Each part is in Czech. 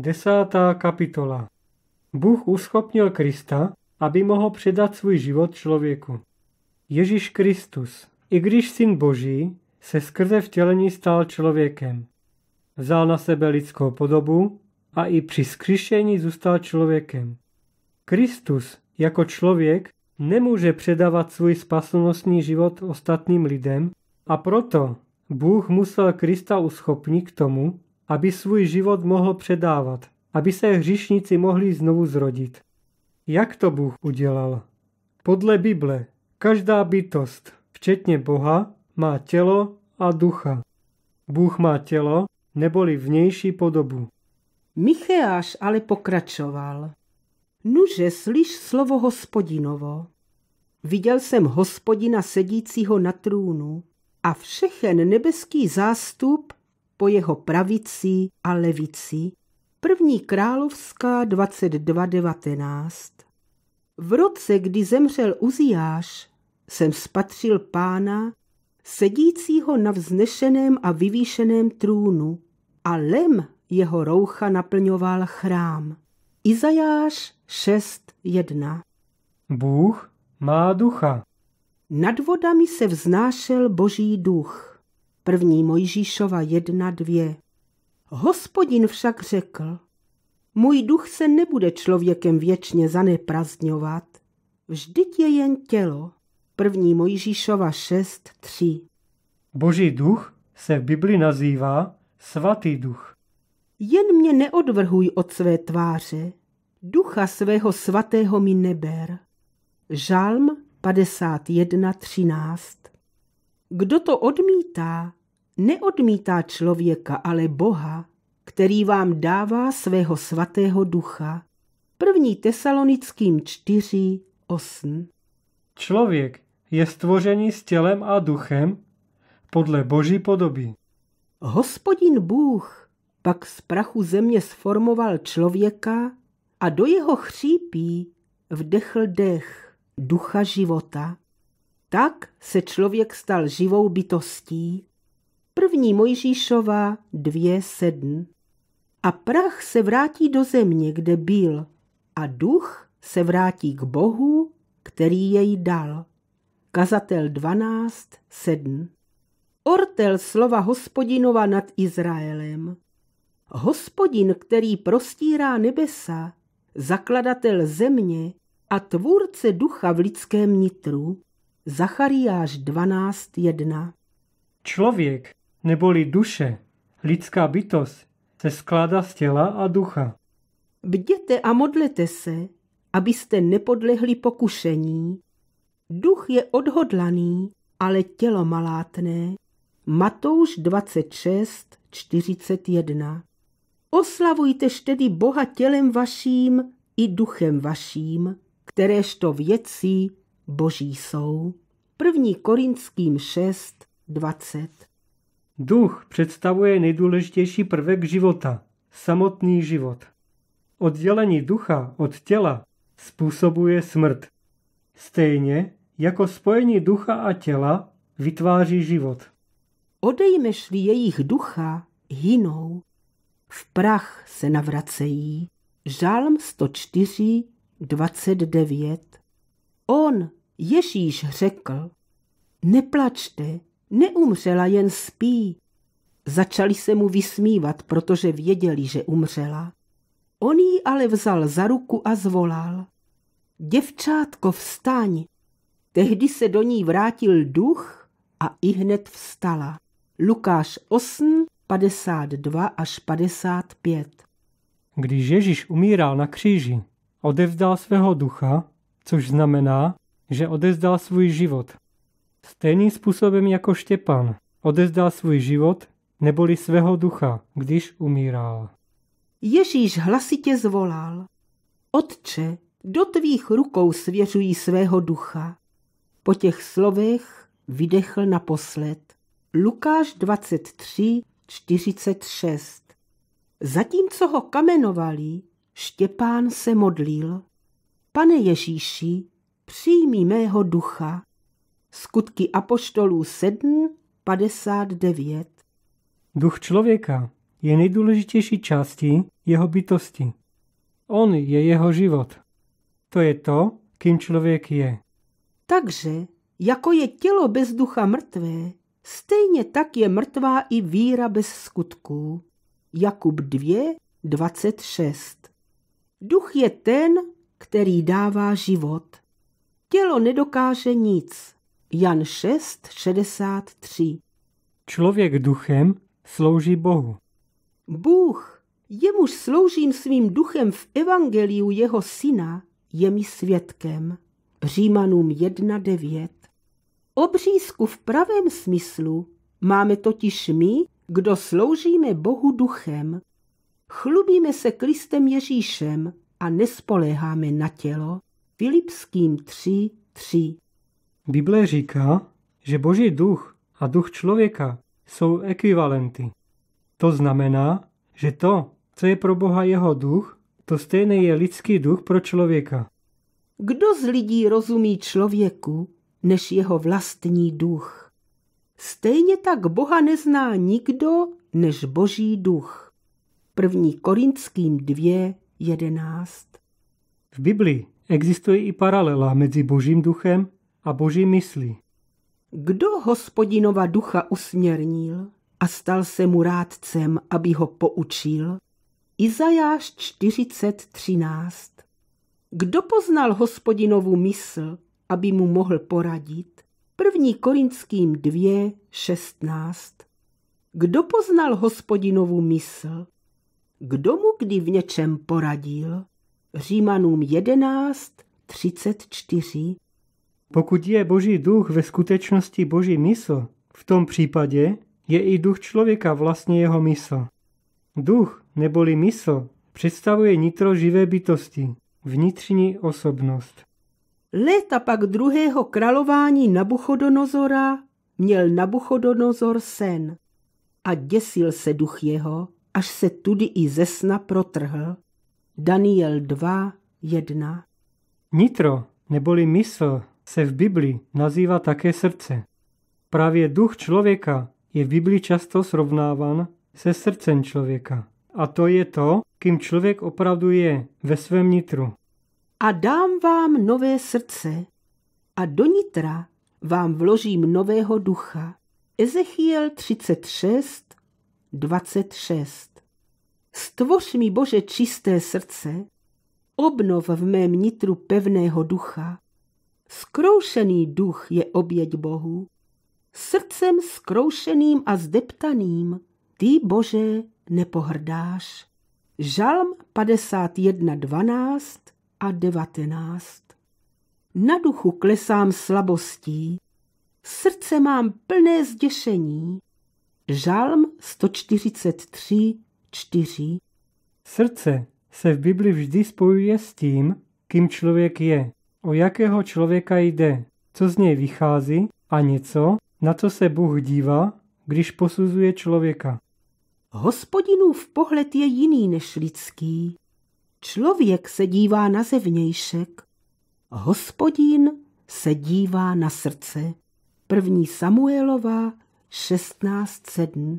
Desátá kapitola Bůh uschopnil Krista, aby mohl předat svůj život člověku. Ježíš Kristus, i když syn Boží, se skrze vtělení stal člověkem. Vzal na sebe lidskou podobu a i při skřišení zůstal člověkem. Kristus jako člověk nemůže předávat svůj spasnostní život ostatním lidem a proto Bůh musel Krista uschopnit k tomu, aby svůj život mohl předávat, aby se hříšníci mohli znovu zrodit. Jak to Bůh udělal? Podle Bible každá bytost, včetně Boha, má tělo a ducha. Bůh má tělo, neboli vnější podobu. Micheáš ale pokračoval. Nuže, slyš slovo hospodinovo. Viděl jsem hospodina sedícího na trůnu a všechen nebeský zástup po jeho pravicí a levicí. První královská 22.19. V roce, kdy zemřel Uziáš, jsem spatřil pána, sedícího na vznešeném a vyvýšeném trůnu, a lem jeho roucha naplňoval chrám. Izajáš 6.1 Bůh má ducha. Nad vodami se vznášel boží duch. První Mojžíšova 1.2. Hospodin však řekl, můj duch se nebude člověkem věčně zaneprazdňovat, vždyť je jen tělo. První Mojžíšova 6.3. Boží duch se v Bibli nazývá svatý duch. Jen mě neodvrhuj od své tváře, ducha svého svatého mi neber. Žalm 51.13 kdo to odmítá, neodmítá člověka, ale Boha, který vám dává svého svatého ducha. První tesalonickým 4, 8. Člověk je stvořený s tělem a duchem podle boží podoby. Hospodin Bůh pak z prachu země sformoval člověka a do jeho chřípí vdechl dech ducha života. Tak se člověk stal živou bytostí. První Mojžíšova 2.7 A prach se vrátí do země, kde byl, a duch se vrátí k Bohu, který jej dal. Kazatel 12.7 Ortel slova hospodinova nad Izraelem. Hospodin, který prostírá nebesa, zakladatel země a tvůrce ducha v lidském nitru, Zachariáš 12.1 Člověk, neboli duše, lidská bytost, se skládá z těla a ducha. Bděte a modlete se, abyste nepodlehli pokušení. Duch je odhodlaný, ale tělo malátné. Matouš 26.41 41 Oslavujtež tedy Boha tělem vaším i duchem vaším, kteréž to věcí boží jsou. 1. Korinským 6, 20. Duch představuje nejdůležitější prvek života, samotný život. Oddělení ducha od těla způsobuje smrt. Stejně jako spojení ducha a těla vytváří život. Odejmešli jejich ducha, hynou. V prach se navracejí. Žálm 104, 29. On, Ježíš, řekl, neplačte, neumřela, jen spí. Začali se mu vysmívat, protože věděli, že umřela. On jí ale vzal za ruku a zvolal. Děvčátko, vstaň! Tehdy se do ní vrátil duch a i hned vstala. Lukáš 8, 52 až 55 Když Ježíš umíral na kříži, odevzdal svého ducha což znamená, že odezdal svůj život. Stejným způsobem jako Štěpan odezdal svůj život neboli svého ducha, když umíral. Ježíš hlasitě zvolal. Otče, do tvých rukou svěřují svého ducha. Po těch slovech vydechl naposled. Lukáš 23, 46. Zatímco ho kamenovali, Štěpán se modlil. Pane Ježíši, přijmi mého ducha. Skutky Apoštolů 7, 59 Duch člověka je nejdůležitější částí jeho bytosti. On je jeho život. To je to, kým člověk je. Takže, jako je tělo bez ducha mrtvé, stejně tak je mrtvá i víra bez skutků. Jakub 2, 26 Duch je ten, který dává život. Tělo nedokáže nic. Jan 6, 63 Člověk duchem slouží Bohu. Bůh, jemuž sloužím svým duchem v evangeliu jeho syna, je mi svědkem. Římanům 1.9 Obřízku v pravém smyslu máme totiž my, kdo sloužíme Bohu duchem. Chlubíme se Kristem Ježíšem, a nespoléháme na tělo, Filipským 3.3. Bible říká, že boží duch a duch člověka jsou ekvivalenty. To znamená, že to, co je pro Boha jeho duch, to stejné je lidský duch pro člověka. Kdo z lidí rozumí člověku, než jeho vlastní duch? Stejně tak Boha nezná nikdo, než boží duch. 1. Korinským 2, 11. V Biblii existuje i paralela mezi božím duchem a boží myslí. Kdo hospodinova ducha usměrnil a stal se mu rádcem, aby ho poučil? Izajáš 40.13 Kdo poznal hospodinovu mysl, aby mu mohl poradit? 1. Korinským 2.16 Kdo poznal hospodinovu mysl, kdo mu kdy v něčem poradil? Římanům 11, 34. Pokud je boží duch ve skutečnosti boží mysl, v tom případě je i duch člověka vlastně jeho mysl. Duch neboli mysl představuje nitro živé bytosti, vnitřní osobnost. Léta pak druhého králování Nabuchodonozora měl Nabuchodonozor sen a děsil se duch jeho, až se tudy i ze sna protrhl. Daniel 2, 1. Nitro, neboli mysl, se v Bibli nazývá také srdce. Právě duch člověka je v Bibli často srovnáván se srdcem člověka. A to je to, kým člověk opravdu je ve svém nitru. A dám vám nové srdce a do nitra vám vložím nového ducha. Ezechiel 36, 26. Stvoř mi, Bože, čisté srdce, obnov v mém nitru pevného ducha. Skroušený duch je oběť Bohu. Srdcem skroušeným a zdeptaným, ty, Bože, nepohrdáš. Žalm 51, 12 a 19. Na duchu klesám slabostí, srdce mám plné zděšení, Žalm 143, 4. Srdce se v Bibli vždy spojuje s tím, kým člověk je, o jakého člověka jde, co z něj vychází a něco, na co se Bůh dívá, když posuzuje člověka. Hospodinův pohled je jiný než lidský. Člověk se dívá na zevnějšek. Hospodin se dívá na srdce. První Samuelova 16.7.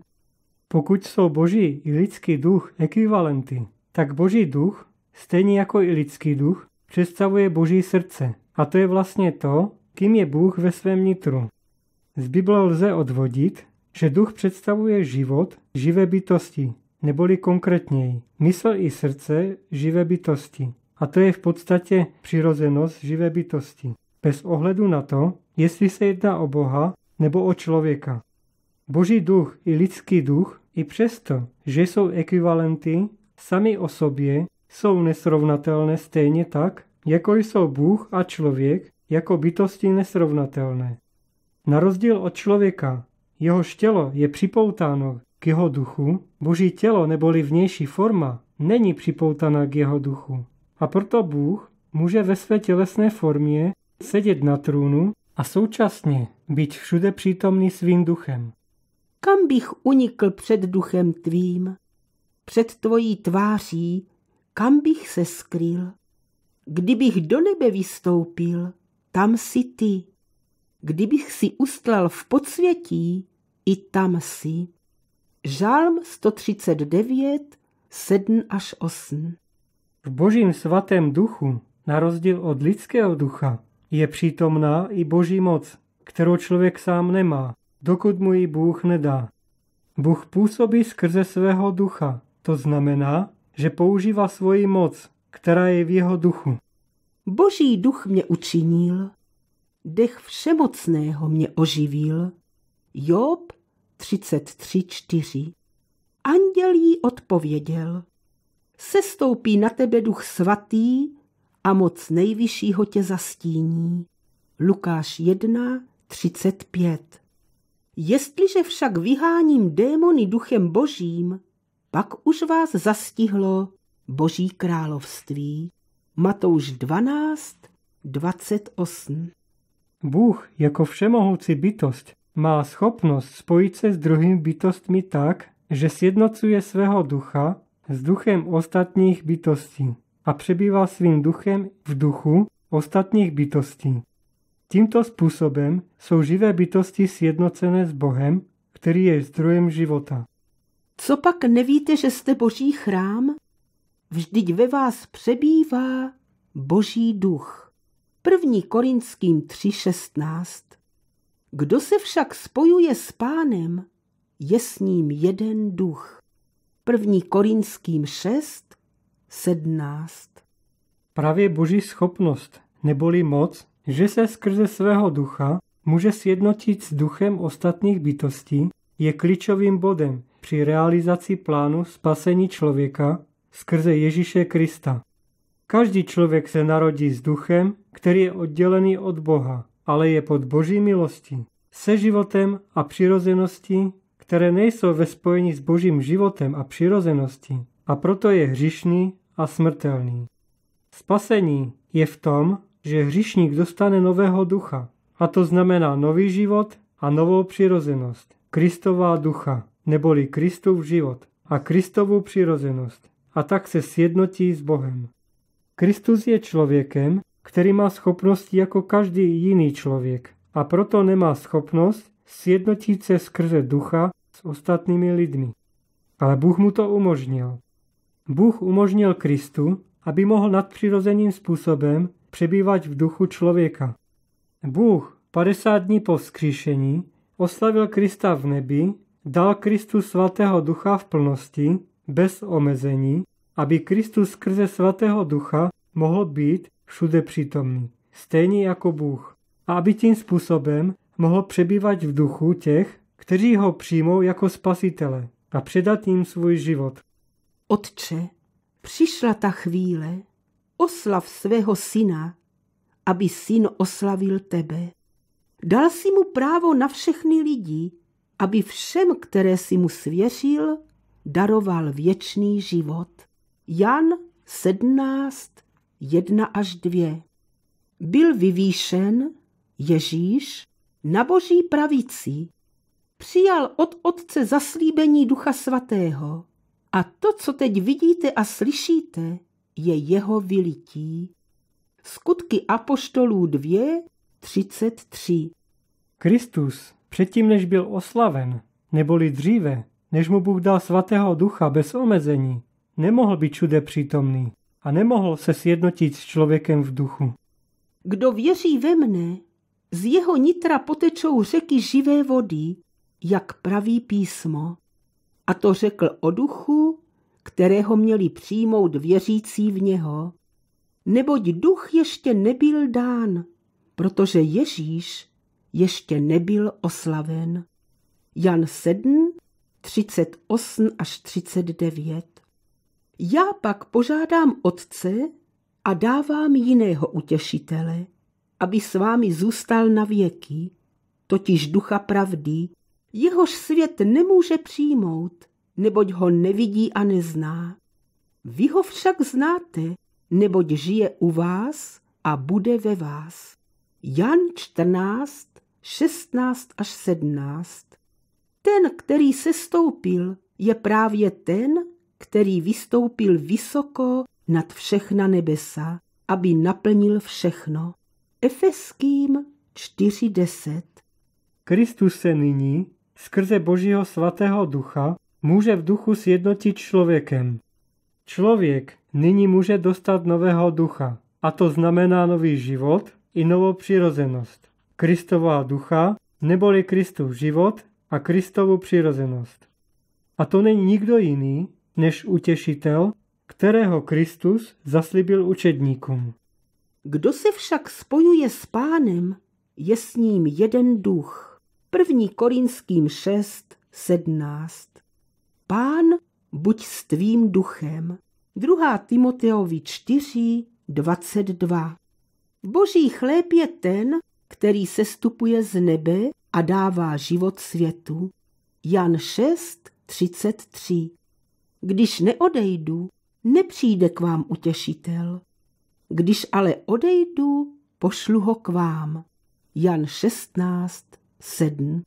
Pokud jsou boží i lidský duch ekvivalenty, tak boží duch, stejně jako i lidský duch, představuje boží srdce. A to je vlastně to, kým je Bůh ve svém nitru. Z Bible lze odvodit, že duch představuje život živé bytosti, neboli konkrétněji mysl i srdce živé bytosti. A to je v podstatě přirozenost živé bytosti, bez ohledu na to, jestli se jedná o Boha nebo o člověka. Boží duch i lidský duch, i přesto, že jsou ekvivalenty, sami o sobě jsou nesrovnatelné stejně tak, jako jsou Bůh a člověk jako bytosti nesrovnatelné. Na rozdíl od člověka, jeho tělo je připoutáno k jeho duchu, boží tělo neboli vnější forma není připoutána k jeho duchu. A proto Bůh může ve své tělesné formě sedět na trůnu a současně být všude přítomný svým duchem. Kam bych unikl před duchem tvým? Před tvojí tváří, kam bych se skrýl? Kdybych do nebe vystoupil, tam si ty. Kdybych si ustlal v podsvětí, i tam si. Žálm 139, 7 až 8 V božím svatém duchu, na rozdíl od lidského ducha, je přítomná i boží moc, kterou člověk sám nemá dokud mu ji Bůh nedá. Bůh působí skrze svého ducha, to znamená, že používá svoji moc, která je v jeho duchu. Boží duch mě učinil, dech všemocného mě oživil. Job 33.4 Anděl jí odpověděl, sestoupí na tebe duch svatý a moc nejvyššího tě zastíní. Lukáš 1.35 Jestliže však vyháním démony duchem božím, pak už vás zastihlo boží království. Matouš 12, 28 Bůh jako všemohoucí bytost má schopnost spojit se s druhými bytostmi tak, že sjednocuje svého ducha s duchem ostatních bytostí a přebývá svým duchem v duchu ostatních bytostí. Tímto způsobem jsou živé bytosti sjednocené s Bohem, který je zdrojem života. Co pak nevíte, že jste boží chrám? Vždyť ve vás přebývá boží duch. 1. Korinským 3.16 Kdo se však spojuje s pánem, je s ním jeden duch. 1. Korinským 6.17 Právě boží schopnost neboli moc že se skrze svého ducha může sjednotit s duchem ostatních bytostí, je klíčovým bodem při realizaci plánu spasení člověka skrze Ježíše Krista. Každý člověk se narodí s duchem, který je oddělený od Boha, ale je pod boží milostí, se životem a přirozeností, které nejsou ve spojení s božím životem a přirozeností, a proto je hřišný a smrtelný. Spasení je v tom, že hřišník dostane nového ducha. A to znamená nový život a novou přirozenost. Kristová ducha, neboli Kristův život a Kristovou přirozenost. A tak se sjednotí s Bohem. Kristus je člověkem, který má schopnosti jako každý jiný člověk a proto nemá schopnost sjednotit se skrze ducha s ostatními lidmi. Ale Bůh mu to umožnil. Bůh umožnil Kristu, aby mohl nadpřirozeným způsobem přebývat v duchu člověka. Bůh 50 dní po vzkříšení oslavil Krista v nebi, dal Kristu svatého ducha v plnosti, bez omezení, aby Kristus skrze svatého ducha mohl být všude přítomný, stejně jako Bůh, a aby tím způsobem mohl přebývat v duchu těch, kteří ho přijmou jako spasitele a předat jim svůj život. Otče, přišla ta chvíle, Oslav svého syna, aby syn oslavil tebe. Dal si mu právo na všechny lidi, aby všem, které si mu svěřil, daroval věčný život. Jan 17, 1 až 2 Byl vyvýšen Ježíš na boží pravici, přijal od Otce zaslíbení Ducha Svatého. A to, co teď vidíte a slyšíte, je jeho vylití. Skutky apoštolů 2, 33. Kristus, předtím než byl oslaven, neboli dříve, než mu Bůh dal svatého ducha bez omezení, nemohl být čude přítomný a nemohl se sjednotit s člověkem v duchu. Kdo věří ve mne, z jeho nitra potečou řeky živé vody, jak praví písmo. A to řekl o duchu, kterého měli přijmout věřící v něho, neboť duch ještě nebyl dán, protože Ježíš ještě nebyl oslaven. Jan 7, 38 až 39. Já pak požádám Otce a dávám jiného utěšitele, aby s vámi zůstal na věky, totiž ducha pravdy, jehož svět nemůže přijmout, neboť ho nevidí a nezná. Vy ho však znáte, neboť žije u vás a bude ve vás. Jan 14, 16 až 17. Ten, který sestoupil, je právě ten, který vystoupil vysoko nad všechna nebesa, aby naplnil všechno. Efeským 4.10 Kristus se nyní skrze Božího svatého ducha může v duchu sjednotit člověkem. Člověk nyní může dostat nového ducha, a to znamená nový život i novou přirozenost. Kristová ducha, neboli Kristův život a Kristovu přirozenost. A to není nikdo jiný než utěšitel, kterého Kristus zaslíbil učedníkům. Kdo se však spojuje s pánem, je s ním jeden duch. 1. Korinským 6, 17. Pán buď s tvým duchem. 2. Timoteovi 4, 22 Boží chléb je ten, který sestupuje z nebe a dává život světu. Jan 6, 33 Když neodejdu, nepřijde k vám utěšitel. Když ale odejdu, pošlu ho k vám. Jan 16, 7